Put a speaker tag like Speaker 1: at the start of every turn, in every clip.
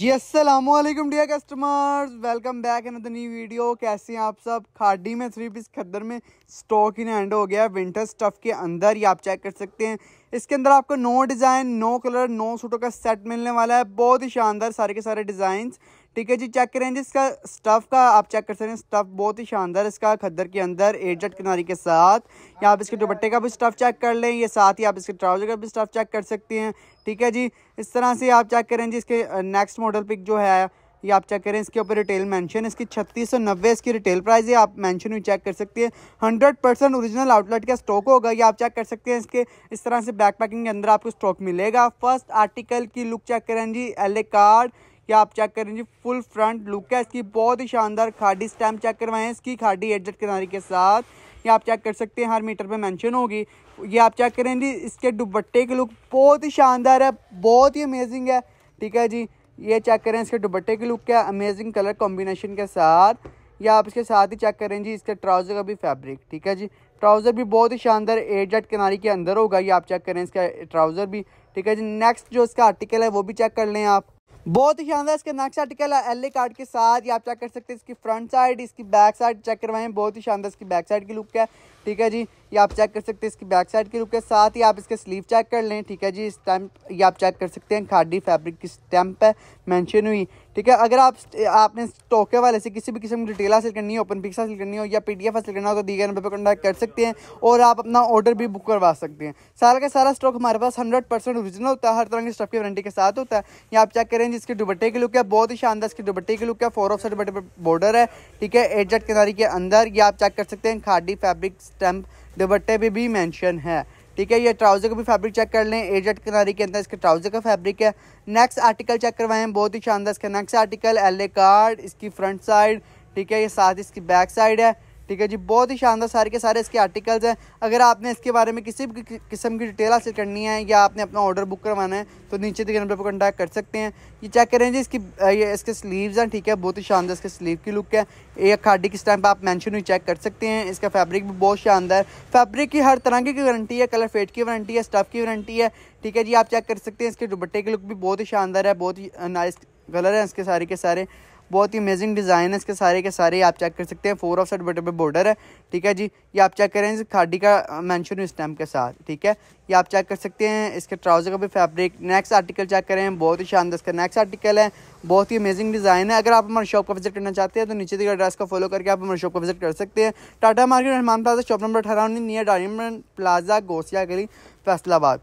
Speaker 1: जी अस्सलाम वालेकुम dear customers welcome back in the new video कैसे हैं आप सब खाडी में थ्री पीस खद्दर में स्टॉक इन एंड हो गया है विंटर स्टफ़ के अंदर ही आप चेक कर सकते हैं इसके अंदर आपको no design no colour no सूटों का सेट मिलने वाला है बहुत ही शानदार सारे के सारे डिज़ाइन ठीक है जी चेक करें जी इसका स्टफ़ का आप चेक कर सकते हैं स्टफ़ बहुत ही शानदार इसका खद्दर के अंदर एडजट किनारी के साथ या आप इसके दुपट्टे का भी स्टफ़ चेक कर लें ये साथ ही आप इसके ट्राउज़र का भी स्टफ़ चेक कर सकते हैं ठीक है जी इस तरह से आप चेक करें जी इसके नेक्स्ट मॉडल पिक जो है ये आप चेक करें इसके ऊपर रिटेल मैंशन इसकी छत्तीस सौ नब्बे इसकी रिटेल प्राइस है आप मैंशन भी चेक कर सकते हैं हंड्रेड परसेंट औरिजिनल आउटलेट का स्टॉक होगा ये आप चेक कर सकते हैं इसके इस तरह से बैक पैकिंग के अंदर आपको स्टॉक मिलेगा फर्स्ट आर्टिकल की लुक चेक करें जी एल कार्ड कि आप चेक करें जी फुल फ्रंट लुक है इसकी बहुत ही शानदार खाडी स्टैम्प चेक करवाएं इसकी खाडी एडजट किनारे के साथ ये आप चेक कर सकते हैं हर मीटर पे मेंशन होगी ये आप चेक करें जी इसके दुबट्टे की लुक बहुत ही शानदार है बहुत ही अमेजिंग है ठीक है जी ये चेक करें इसके दुबट्टे की लुक क्या अमेजिंग कलर कॉम्बिनेशन के साथ या आप इसके साथ ही चेक करें जी इसके ट्राउज़र का भी फैब्रिक ठीक है जी ट्राउज़र भी बहुत ही शानदार एडजट किनारी के अंदर होगा ये आप चेक करें इसका ट्राउज़र भी ठीक है जी नेक्स्ट जो इसका आर्टिकल है वो भी चेक कर लें आप बहुत ही शानदार इसके नक्श आर्टिकल एल ए कार्ड के साथ ये आप चेक कर सकते हैं इसकी फ्रंट साइड इसकी बैक साइड चेक करवाएं बहुत ही शानदार इसकी बैक साइड की लुक है ठीक है जी ये आप चेक कर सकते हैं इसकी बैक साइड के लुक के साथ ही आप इसके स्लीव चेक कर लें ठीक है जी इस टाइम ये आप चेक कर सकते हैं खाडी फैब्रिक की स्टैम्प है मेंशन हुई ठीक है अगर आप आपने टोके वाले से किसी भी किस्म की डिटेल हासिल करनी हो ओपन पिक्स हासिल करनी हो या पी एफ हासिल करना हो तो दीगर नंबर पर कॉन्टैक्ट कर सकते हैं और आप अपना ऑर्डर भी बुक करवा सकते हैं सारा का सारा स्टॉक हमारे पास हंड्रेड परसेंट ओरिजिनल होता है हर तरह की स्टॉक की वारंटी के साथ होता है या आप चेक करें जिसके दुबट्टे की लुक है बहुत ही शानदार इसके दुबट्टे की लुक है फोर ऑफ साइड बॉर्डर है ठीक है एट जट किनारी के अंदर या आप चेक कर सकते हैं खाडी फैब्रिक स्टैम्प दुपट्टे पे भी मैंशन है ठीक है ये ट्राउज़र का भी फैब्रिक चेक कर लें एजट किनारी के अंदर इसके ट्राउज़र का फैब्रिक है नेक्स्ट आर्टिकल चेक करवाएं बहुत ही शानदार इसका नेक्स्ट आर्टिकल एल कार्ड इसकी फ्रंट साइड ठीक है ये साथ इसकी बैक साइड है ठीक है जी बहुत ही शानदार सारे के सारे इसके आर्टिकल्स हैं अगर आपने इसके बारे में किसी भी किस्म की डिटेल हासिल करनी है या आपने अपना ऑर्डर बुक करवाना है तो नीचे दिखे नंबर पर कॉन्टैक्ट कर सकते हैं ये चेक करें जी इसकी ये इसके स्लीव्स हैं ठीक है बहुत ही शानदार इसके स्लीव की लुक है ये खाडी किस टाइम पर आप मैंशन हुई चेक कर सकते हैं इसका फैब्रिक भी बहुत शानदार है फैब्रिक की हर तरह की वारंटी है कलर फेड की वारंटी है स्टफ़ की वारंटी है ठीक है जी आप चेक कर सकते हैं इसके दुबट्टे की लुक भी बहुत ही शानदार है बहुत ही नाइस कलर है इसके सारे के सारे बहुत ही अमेजिंग डिज़ाइन है इसके सारे के सारे आप चेक कर सकते हैं फोर ऑफ साइड बटर पर बॉर्डर है ठीक है जी ये आप चेक करें खाडी का मैंशन इस के साथ ठीक है ये आप चेक कर सकते हैं इसके ट्राउज़र का भी फैब्रिक नेक्स्ट आर्टिकल चेक करें बहुत ही शानदार इसका नेक्स्ट आर्टिकल है बहुत ही अमेजिंग डिज़ाइन है अगर आप हमारे शॉप का विजिट करना चाहते हैं तो नीचे दिए एड्रेस का फॉलो करके आप हमारे शॉप का विजिट कर सकते हैं Tata market Rahman plaza shop number अठारह नियर डायमंड प्लाजा गोसिया गली फैसलाबाद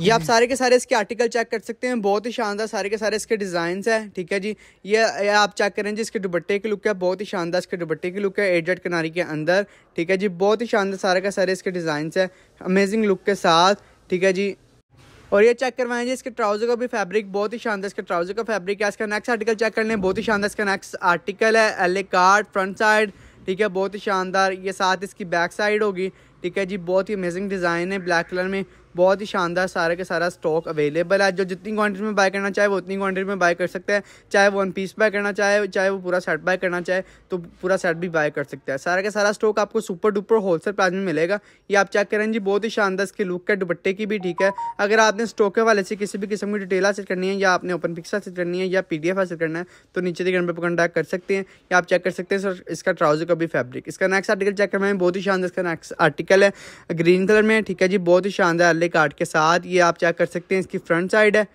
Speaker 1: ये आप सारे के सारे इसके आर्टिकल चेक कर सकते हैं बहुत ही शानदार सारे के सारे इसके डिजाइन है ठीक है जी ये, आप चेक करें जी इसके दुबट्टे की लुक है बहुत ही शानदार इसके दुबट्टे की लुक है एडजट किनारी के अंदर ठीक है जी बहुत ही शानदार सारे का सारे इसके डिजाइन है अमेजिंग लुक के साथ ठीक है जी और ये चेक करवाएं जी इसके ट्राउजर का भी फैब्रिक बहुत ही शानदार इसके ट्राउजर का फैब्रिक है इसका नेक्स्ट आर्टिकल चेक कर लें बहुत ही शानदार इसका नेक्स्ट आर्टिकल है L A card front side ठीक है बहुत ही शानदार ये साथ इसकी बैक साइड होगी ठीक है जी बहुत ही अमेजिंग डिज़ाइन है ब्लैक कलर में बहुत ही शानदार सारा के सारा स्टॉक अवेलेबल है जो जितनी क्वान्टिटी में बाय करना चाहे वो उतनी क्वान्टिटी में बाय कर सकते हैं चाहे वन पीस बाय करना चाहे चाहे वो पूरा सेट बाय करना चाहे तो पूरा सेट भी बाय कर सकते हैं सारा का सारा स्टॉक आपको सुपर डुपर होलसेल प्राइस में मिलेगा ये आप चेक करें जी बहुत ही शानदार इसकी लुक है दुपट्टे की भी ठीक है अगर आपने स्टॉक के वाले से किसी भी किस्म की डिटेल हासिल करनी है या आपने ओपन पिक्स हासिल करनी है या पी हासिल करना है तो नीचे दिखने पर कॉन्टैक्ट कर सकते हैं या आप चेक कर सकते हैं सर इसका ट्राउजर का भी फैब्रिक इसका नेक्स्ट आर्टिकल चेक करना है बहुत ही शानदार इसका नेक्स्ट आर्टिकल है ग्रीन कलर में ठीक है जी बहुत ही शानदार वाले कार्ड के साथ ये आप चेक कर सकते हैं इसकी फ्रंट साइड है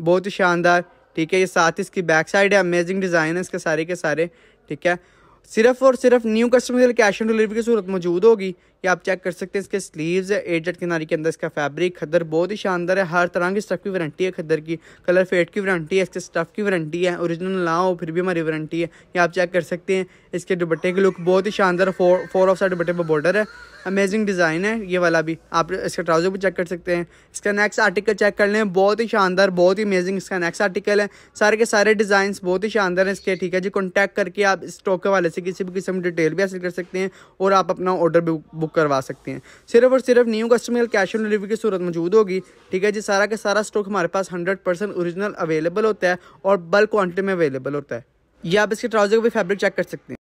Speaker 1: बहुत ही शानदार ठीक है ये साथ इसकी बैक साइड है अमेजिंग डिज़ाइन है इसके सारे के सारे ठीक है सिर्फ और सिर्फ न्यू कस्टमर के लिए कैश ऑन डिलीवरी की सूरत मौजूद होगी ये आप चेक कर सकते हैं इसके स्लीव्स है एट जेट किनारी के अंदर इसका फैब्रिक खदर बहुत ही शानदार है हर तरह की स्टफ़ की वारंटी है खदर की कलर फेड की वारंटी है इसके स्टफ़ की वारंटी है ओरिजिनल ना हो फिर भी हमारी वारंटी है ये आप चेक कर सकते हैं इसके दुपट्टे की लुक बहुत ही शानदार फोर फोर ऑफ साइड दुपट्टे पर बॉर्डर है अमेजिंग डिज़ाइन है ये वाला भी आप इसका ट्राउज़र भी चेक कर सकते हैं इसका नेक्स्ट आर्टिकल चेक कर लें बहुत ही शानदार बहुत ही अमेजिंग इसका नेक्स्ट आर्टिकल है सारे के सारे डिज़ाइन बहुत ही शानदार हैं इसके ठीक है जी कॉन्टैक्ट करके आप स्टॉक के वाले से किसी भी किस्म डिटेल भी हासिल कर सकते हैं और आप अपना ऑर्डर बुक करवा सकते हैं सिर्फ और सिर्फ new customer cash on delivery की सूरत मौजूद होगी ठीक है जी सारा का सारा स्टॉक हमारे पास हंड्रेड परसेंट ओरिजिनल अवेलेबल होता है और बल्क क्वान्टिटी में अवेलेबल होता है या आप इसके ट्राउजर का भी फैब्रिक चेक कर सकते हैं